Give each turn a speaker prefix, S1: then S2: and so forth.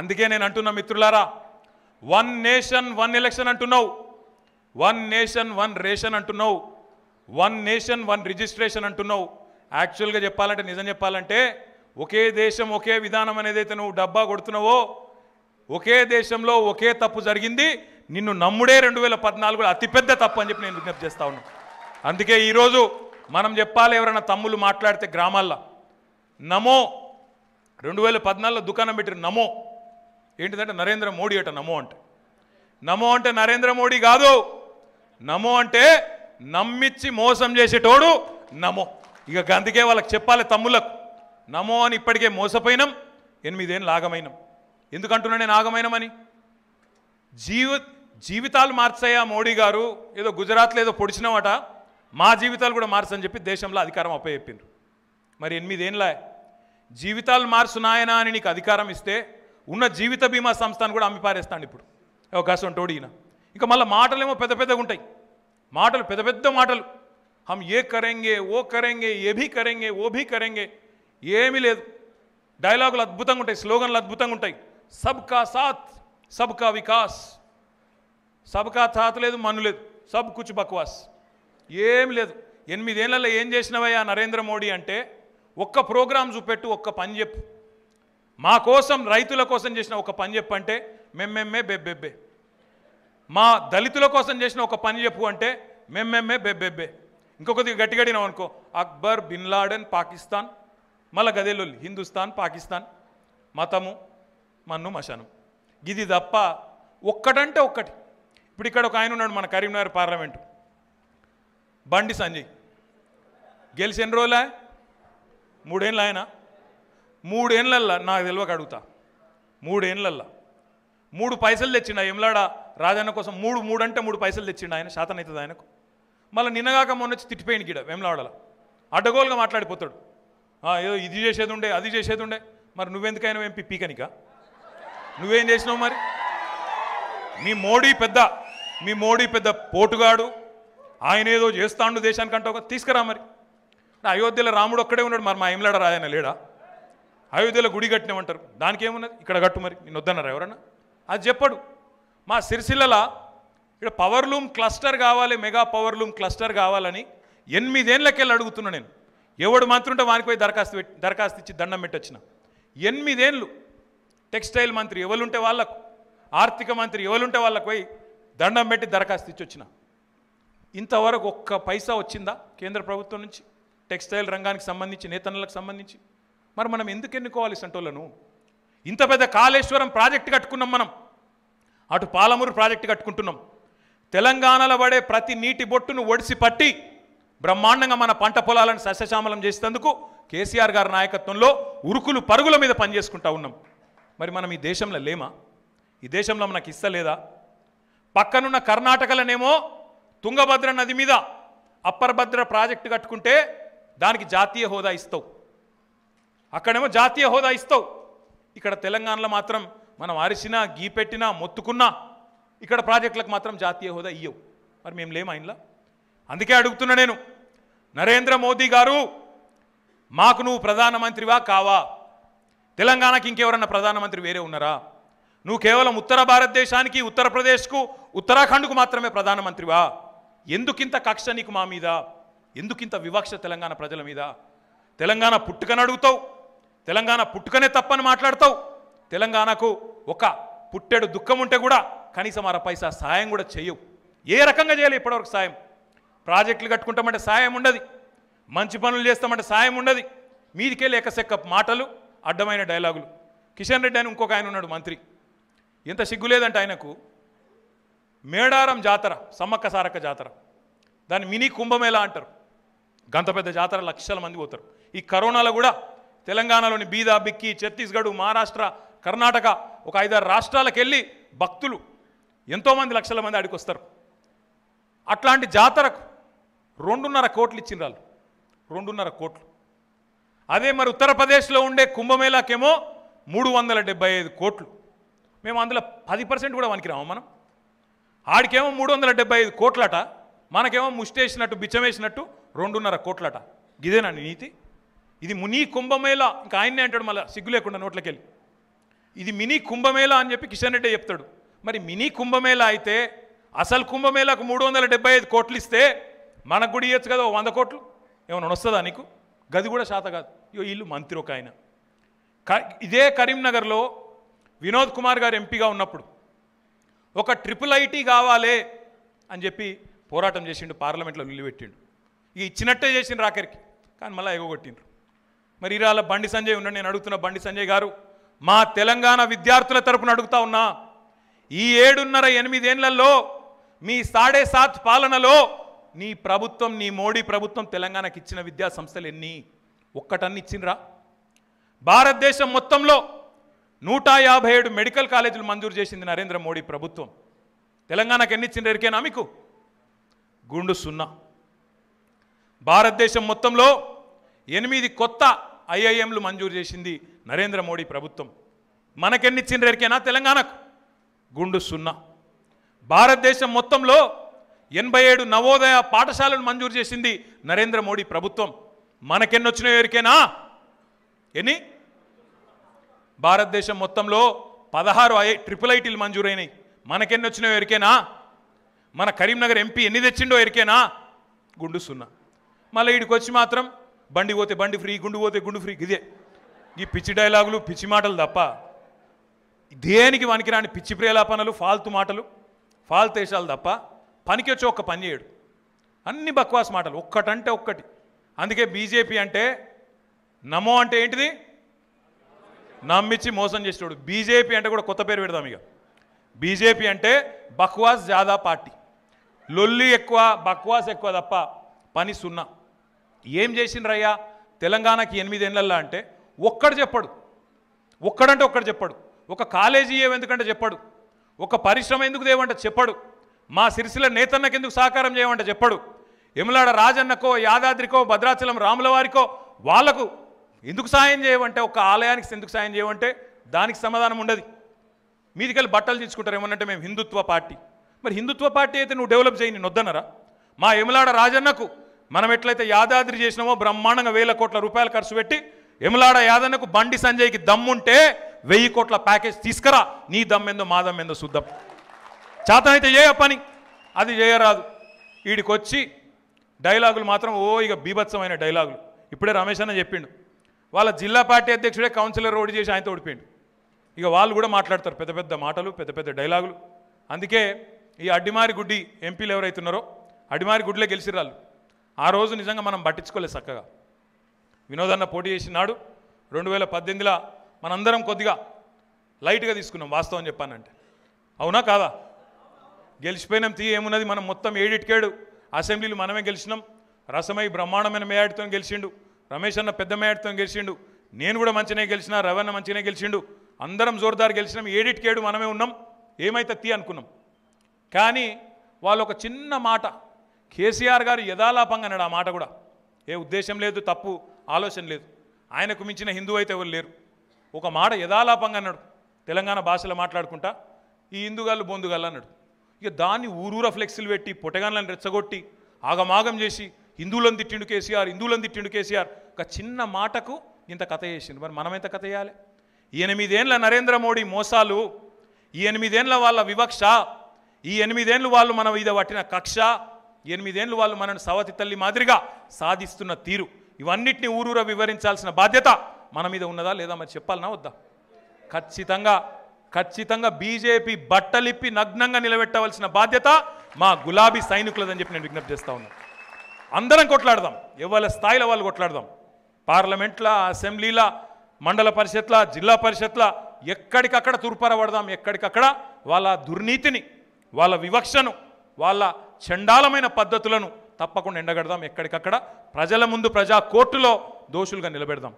S1: అందుకే నేను అంటున్నా మిత్రులారా వన్ నేషన్ వన్ ఎలక్షన్ అంటున్నావు వన్ నేషన్ వన్ రేషన్ అంటున్నావు వన్ నేషన్ వన్ రిజిస్ట్రేషన్ అంటున్నావు యాక్చువల్గా చెప్పాలంటే నిజం చెప్పాలంటే ఒకే దేశం ఒకే విధానం అనేదైతే నువ్వు డబ్బా కొడుతున్నావో ఒకే దేశంలో ఒకే తప్పు జరిగింది నిన్ను నమ్ముడే రెండు వేల పద్నాలుగులో అతిపెద్ద తప్పు అని చెప్పి నేను విజ్ఞప్తి చేస్తా ఉన్నా అందుకే ఈరోజు మనం చెప్పాలి ఎవరైనా తమ్ములు మాట్లాడితే గ్రామాల్లో నమో రెండు వేల పద్నాలుగులో దుకాణం పెట్టిన నమో ఏంటిదంటే నరేంద్ర మోడీ అట నమో అంటే నమో అంటే నరేంద్ర మోడీ కాదు నమో అంటే నమ్మిచ్చి మోసం చేసేటోడు నమో ఇక అందుకే వాళ్ళకి చెప్పాలి తమ్ములకు నమో అని ఇప్పటికే మోసపోయినాం ఎనిమిదేళ్ళు లాగమైనం ఎందుకంటున్నా నేను ఆగమైనమని జీవి జీవితాలు మార్చాయా మోడీ గారు ఏదో గుజరాత్లో ఏదో పొడిచినవట మా జీవితాలు కూడా మార్చని చెప్పి దేశంలో అధికారం అప్పచెప్పిండ్రు మరి ఎనిమిదేళ్ళ జీవితాలు మార్చునాయనా అని నీకు అధికారం ఇస్తే ఉన్న జీవిత బీమా సంస్థను కూడా అమ్మి ఇప్పుడు అవకాశం టోడీన ఇంకా మళ్ళీ మాటలేమో పెద్ద పెద్దగా ఉంటాయి మాటలు పెద్ద పెద్ద మాటలు హమ్ ఏ కరెంగే ఓ కరెంగే ఏ భీ కరెంగే ఓ భీ కరెంగే ఏమీ లేదు డైలాగులు అద్భుతంగా ఉంటాయి స్లోగన్లు అద్భుతంగా ఉంటాయి సబ్కా సాత్ సబ్కా వికాస్ సబ్కా సాత్ లేదు మన్ను లేదు సబ్ కుచ్ బక్వాస్ ఏం లేదు ఎనిమిదేళ్లలో ఏం చేసినవయ్యా నరేంద్ర మోడీ అంటే ఒక్క ప్రోగ్రామ్ చూపెట్టు ఒక్క పని చెప్పు మా కోసం రైతుల కోసం చేసిన ఒక పని చెప్పంటే మెమ్మెమ్మే బెబ్బెబ్బే మా దళితుల కోసం చేసిన ఒక పని చెప్పు అంటే మెమ్మెమ్మే బెబ్బెబ్బే ఇంకొకది గట్టిగడినాం అనుకో అక్బర్ బిన్ లాడెన్ పాకిస్తాన్ మళ్ళా గదేలుల్ హిందుస్థాన్ పాకిస్తాన్ మతము మన్ను మశను ఇది తప్ప ఒక్కటంటే ఒక్కటి ఇప్పుడు ఇక్కడ ఒక ఆయన ఉన్నాడు మన కరీంనగర్ పార్లమెంటు బండి సంజయ్ గెలిచిన రోజులే మూడేళ్ళు ఆయన మూడేళ్ళల్లా నాకు తెలియక అడుగుతా మూడేళ్ళల్లా మూడు పైసలు తెచ్చిండు ఎమ్లాడ రాజన్న కోసం మూడు మూడు అంటే మూడు పైసలు తెచ్చిండు ఆయన శాతం అవుతుంది ఆయనకు మళ్ళీ నిన్నగాక మొన్న వచ్చి తిట్టిపోయింది గిడ వెమ్లాడల అడ్డగోలుగా మాట్లాడిపోతాడు ఏదో ఇది చేసేది ఉండే అది చేసేది ఉండే మరి నువ్వెందుకైనా పిప్పి పీకనిక నువ్వేం చేసినావు మరి మీ మోడీ పెద్ద మీ మోడీ పెద్ద పోటుగాడు ఆయన ఏదో చేస్తాండు దేశానికంటే ఒక తీసుకురా మరి అయోధ్యలో రాముడు ఒక్కడే ఉన్నాడు మరి మా ఎమ్లాడ రాజన్న లేడా అయోధ్యలో గుడి కట్టినామంటారు దానికి ఏమున్నది ఇక్కడ కట్టు మరి నేను వద్దన్నారు ఎవరన్నా అది చెప్పడు మా సిరిసిల్లల ఇక్కడ పవర్ లూమ్ క్లస్టర్ కావాలి మెగా పవర్ లూమ్ క్లస్టర్ కావాలని ఎనిమిదేళ్ళకెళ్ళి అడుగుతున్నా నేను ఎవడు మంత్రి ఉంటే వానికి పోయి దరఖాస్తు పెట్టి దరఖాస్తు ఇచ్చి దండం పెట్టొచ్చిన ఎనిమిదేళ్ళు టెక్స్టైల్ మంత్రి ఎవరుంటే వాళ్ళకు ఆర్థిక మంత్రి ఎవరుంటే వాళ్ళకు పోయి దండం పెట్టి దరఖాస్తు ఇచ్చి వచ్చిన ఇంతవరకు ఒక్క పైసా వచ్చిందా కేంద్ర ప్రభుత్వం నుంచి టెక్స్టైల్ రంగానికి సంబంధించి నేతన్నలకు సంబంధించి మరి మనం ఎందుకు ఎన్నుకోవాలి సంటోలను ఇంత పెద్ద కాళేశ్వరం ప్రాజెక్టు కట్టుకున్నాం మనం అటు పాలమూరు ప్రాజెక్టు కట్టుకుంటున్నాం తెలంగాణలో పడే ప్రతి నీటి బొట్టును ఒడిసి పట్టి బ్రహ్మాండంగా మన పంట పొలాలను సస్యశ్యామలం చేసేందుకు కేసీఆర్ గారి నాయకత్వంలో ఉరుకులు పరుగుల మీద పనిచేసుకుంటా ఉన్నాం మరి మనం ఈ దేశంలో లేమా ఈ దేశంలో మనకు ఇస్తలేదా పక్కనున్న కర్ణాటకలనేమో తుంగభద్ర నది మీద అప్పర్ భద్ర ప్రాజెక్టు కట్టుకుంటే దానికి జాతీయ హోదా ఇస్తావు అక్కడేమో జాతీయ హోదా ఇస్తావు ఇక్కడ తెలంగాణలో మాత్రం మనం అరిసినా గీపెట్టినా మొత్తుకున్నా ఇక్కడ ప్రాజెక్టులకు మాత్రం జాతీయ హోదా ఇయ్యవు మరి మేము లేము ఆయనలా అందుకే అడుగుతున్నా నేను నరేంద్ర మోదీ గారు మాకు నువ్వు ప్రధానమంత్రివా కావా తెలంగాణకి ఇంకెవరన్నా ప్రధానమంత్రి వేరే ఉన్నారా నువ్వు కేవలం ఉత్తర భారతదేశానికి ఉత్తరప్రదేశ్కు ఉత్తరాఖండ్కు మాత్రమే ప్రధానమంత్రివా ఎందుకింత కక్ష నీకు మా మీద ఎందుకింత వివక్ష తెలంగాణ ప్రజల మీద తెలంగాణ పుట్టుకని అడుగుతావు తెలంగాణ పుట్టుకనే తప్పని మాట్లాడతావు తెలంగాణకు ఒక పుట్టెడు దుఃఖం ఉంటే కూడా కనీసం అర పైసా సాయం కూడా చేయవు ఏ రకంగా చేయాలి ఇప్పటివరకు సాయం ప్రాజెక్టులు కట్టుకుంటామంటే సాయం ఉండదు మంచి పనులు చేస్తామంటే సాయం ఉండదు మీదికే లేకసెక్క మాటలు అడ్డమైన డైలాగులు కిషన్ రెడ్డి అని ఇంకొక ఆయన ఉన్నాడు మంత్రి ఎంత సిగ్గులేదంటే ఆయనకు మేడారం జాతర సమ్మక్క సారక్క జాతర దాన్ని మినీ కుంభమేళ అంటారు గంత పెద్ద జాతర లక్షల మంది పోతారు ఈ కరోనాలో కూడా తెలంగాణలోని బీదా బిక్కి ఛత్తీస్గఢ్ మహారాష్ట్ర కర్ణాటక ఒక ఐదారు రాష్ట్రాలకు వెళ్ళి భక్తులు ఎంతోమంది లక్షల మంది ఆడికి వస్తారు అట్లాంటి జాతరకు రెండున్నర కోట్లు ఇచ్చిన వాళ్ళు రెండున్నర కోట్లు అదే మరి ఉత్తరప్రదేశ్లో ఉండే కుంభమేళాకేమో మూడు వందల డెబ్బై ఐదు కోట్లు మేము అందులో పది పర్సెంట్ కూడా వనికిరాము మనం ఆడికేమో మూడు వందల డెబ్బై ఐదు కోట్లట మనకేమో ముష్టేసినట్టు బిచ్చమేసినట్టు రెండున్నర కోట్లట ఇదేనా నీతి ఇది ముని కుంభమేళ ఇంకా ఆయన్నే అంటాడు మళ్ళీ సిగ్గు లేకుండా నోట్లకెళ్ళి ఇది మినీ కుంభమేళ అని చెప్పి కిషన్ రెడ్డి చెప్తాడు మరి మినీ కుంభమేళ అయితే అసలు కుంభమేళకు మూడు వందల డెబ్బై ఐదు కోట్లు ఇస్తే మనకు కూడా ఇవ్వచ్చు కదా వంద కోట్లు ఏమైనా వస్తుందా నీకు గది కూడా శాత కాదు ఇయో ఇల్లు మంత్రి ఒక ఆయన క ఇదే కరీంనగర్లో వినోద్ కుమార్ గారు ఎంపీగా ఉన్నప్పుడు ఒక ట్రిపుల్ ఐటీ కావాలే అని చెప్పి పోరాటం చేసిండు పార్లమెంట్లో నిలబెట్టిండు ఇక ఇచ్చినట్టే చేసిండు రాకరికి కానీ మళ్ళీ ఎగగొట్టిండ్రు మరి ఇరాల బండి సంజయ్ ఉండండి నేను అడుగుతున్న బండి సంజయ్ గారు మా తెలంగాణ విద్యార్థుల తరపున అడుగుతా ఉన్నా ఈ ఏడున్నర ఎనిమిదేళ్లలో మీ సాడే సాత్ పాలనలో నీ ప్రభుత్వం నీ మోడీ ప్రభుత్వం తెలంగాణకి ఇచ్చిన విద్యా సంస్థలు ఎన్ని ఒక్కటన్ని ఇచ్చిండ్రా భారతదేశం మొత్తంలో నూట యాభై ఏడు మెడికల్ కాలేజీలు మంజూరు చేసింది నరేంద్ర మోడీ ప్రభుత్వం తెలంగాణకు ఎన్ని ఇచ్చిండ్రు ఎరికేనా మీకు గుండు సున్నా భారతదేశం మొత్తంలో ఎనిమిది కొత్త ఐఐఎంలు మంజూరు చేసింది నరేంద్ర మోడీ ప్రభుత్వం మనకెన్నిచ్చిన రేరికేనా తెలంగాణకు గుండు సున్నా భారతదేశం మొత్తంలో ఎనభై ఏడు నవోదయ పాఠశాలను మంజూరు చేసింది నరేంద్ర మోడీ ప్రభుత్వం మనకెన్ని వచ్చిన ఎరికేనా ఎన్ని భారతదేశం మొత్తంలో పదహారు ఐ ట్రిపుల్ ఐటీలు మంజూరైనాయి మనకెన్నొచ్చినో ఎరికేనా మన కరీంనగర్ ఎంపీ ఎన్ని తెచ్చిండో ఎరికేనా గుండు సున్నా మళ్ళీ ఇడికి వచ్చి మాత్రం బండి పోతే బండి ఫ్రీ గుండు పోతే గుండు ఫ్రీ ఇదే ఈ పిచ్చి డైలాగులు పిచ్చి మాటలు తప్ప దేనికి రాని పిచ్చి ప్రేలాపనలు ఫాల్తు మాటలు ఫాల్తేషాలు తప్ప పనికి వచ్చి ఒక్క పని చేయడు అన్ని బక్వాస్ మాటలు ఒక్కటంటే ఒక్కటి అందుకే బీజేపీ అంటే నమో అంటే ఏంటిది నమ్మిచ్చి మోసం చేసేవాడు బీజేపీ అంటే కూడా కొత్త పేరు పెడదాం ఇక బీజేపీ అంటే బక్వాస్ జాదా పార్టీ లొల్లి ఎక్కువ బక్వాస్ ఎక్కువ తప్ప పని సున్నా ఏం చేసిండ్రయ్యా తెలంగాణకి ఎనిమిదేళ్ళల్లో అంటే ఒక్కడు చెప్పడు ఒక్కడంటే ఒక్కడు చెప్పడు ఒక కాలేజీ ఎందుకంటే చెప్పడు ఒక పరిశ్రమ ఎందుకు దేవంటే చెప్పడు మా సిరిసిల నేతన్నకి ఎందుకు సహకారం చేయమంటే చెప్పడు ఎమలాడ రాజన్నకో యాదాద్రికో భద్రాచలం రాముల వారికో వాళ్లకు ఎందుకు సాయం చేయమంటే ఒక ఆలయానికి ఎందుకు సాయం చేయమంటే దానికి సమాధానం ఉండదు మీదికెళ్ళి బట్టలు తీసుకుంటారు ఏమన్నంటే మేము హిందుత్వ పార్టీ మరి హిందుత్వ పార్టీ అయితే నువ్వు డెవలప్ చేయని నొద్దనరా మా ఎమలాడ రాజన్నకు మనం ఎట్లయితే యాదాద్రి చేసినామో బ్రహ్మాండంగా వేల కోట్ల రూపాయలు ఖర్చు పెట్టి ఎములాడ యాదన్నకు బండి సంజయ్కి దమ్ముంటే వెయ్యి కోట్ల ప్యాకేజ్ తీసుకురా నీ దమ్మెందో మా దమ్మెందో చూద్దాం చేతనైతే చేయ పని అది చేయరాదు వీడికొచ్చి డైలాగులు మాత్రం ఓ ఇక బీభత్సమైన డైలాగులు ఇప్పుడే రమేష్ అన్న చెప్పిండు వాళ్ళ జిల్లా పార్టీ అధ్యక్షుడే కౌన్సిలర్ ఓడి చేసి ఆయనతో ఓడిపోయిండు ఇక వాళ్ళు కూడా మాట్లాడతారు పెద్ద పెద్ద మాటలు పెద్ద పెద్ద డైలాగులు అందుకే ఈ అడ్డిమారి గుడ్డి ఎంపీలు ఎవరైతున్నారో అడ్డిమారి గుడ్లే గెలిచిరాళ్ళు ఆ రోజు నిజంగా మనం పట్టించుకోలేదు చక్కగా వినోదన్న పోటీ చేసినాడు రెండు వేల పద్దెనిమిదిలో మనందరం కొద్దిగా లైట్గా తీసుకున్నాం వాస్తవం చెప్పానంటే అవునా కాదా గెలిచిపోయినాం తీ ఏమున్నది మనం మొత్తం ఏడిటికేడు అసెంబ్లీలు మనమే గెలిచినాం రసమై బ్రహ్మాండమైన మేయాడితో గెలిచిండు రమేష్ అన్న పెద్ద మేయాడితో గెలిచిండు నేను కూడా మంచినే గెలిచిన రవన్న మంచినే గెలిచిండు అందరం జోర్దార్ గెలిచినాం ఏడిటికేడు మనమే ఉన్నాం ఏమైతే తీ అనుకున్నాం కానీ వాళ్ళు ఒక చిన్న మాట కేసీఆర్ గారు యథాలాపంగా అన్నాడు ఆ మాట కూడా ఏ ఉద్దేశం లేదు తప్పు ఆలోచన లేదు ఆయనకు మించిన హిందూ అయితే ఎవరు లేరు ఒక మాట యథాలాపంగా అన్నాడు తెలంగాణ భాషలో మాట్లాడుకుంటా ఈ హిందుగాళ్ళు బొందుగాళ్ళు అన్నాడు ఇక దాన్ని ఊరూర ఫ్లెక్సీలు పెట్టి పొటగాన్లను రెచ్చగొట్టి ఆగమాగం చేసి హిందువులను తిట్టిండు కేసీఆర్ హిందువులను తిట్టిండు కేసీఆర్ ఒక చిన్న మాటకు ఇంత కథ చేసింది మరి మనం ఎంత కథ చేయాలి ఎనిమిదేండ్ల నరేంద్ర మోడీ మోసాలు ఈ ఎనిమిదేండ్ల వాళ్ళ వివక్ష ఈ ఎనిమిదేండ్లు వాళ్ళు మనం మీద పట్టిన కక్ష ఎనిమిదేళ్ళు వాళ్ళు మనను సవతి తల్లి మాదిరిగా సాధిస్తున్న తీరు ఇవన్నిటిని ఊరూర వివరించాల్సిన బాధ్యత మన మీద ఉన్నదా లేదా మరి చెప్పాలనా వద్దా ఖచ్చితంగా ఖచ్చితంగా బీజేపీ బట్టలిప్పి నగ్నంగా నిలబెట్టవలసిన బాధ్యత మా గులాబీ సైనికులదని చెప్పి నేను విజ్ఞప్తి చేస్తా ఉన్నా అందరం కొట్లాడదాం ఎవరి స్థాయిలో వాళ్ళు కొట్లాడదాం పార్లమెంట్ల అసెంబ్లీల మండల పరిషత్ల జిల్లా పరిషత్ల ఎక్కడికక్కడ తూర్పరపడదాం ఎక్కడికక్కడ వాళ్ళ దుర్నీతిని వాళ్ళ వివక్షను వాళ్ళ చండాలమైన పద్ధతులను తప్పకుండా ఎండగడదాం ఎక్కడికక్కడ ప్రజల ముందు ప్రజా కోర్టులో దోషులుగా నిలబెడదాం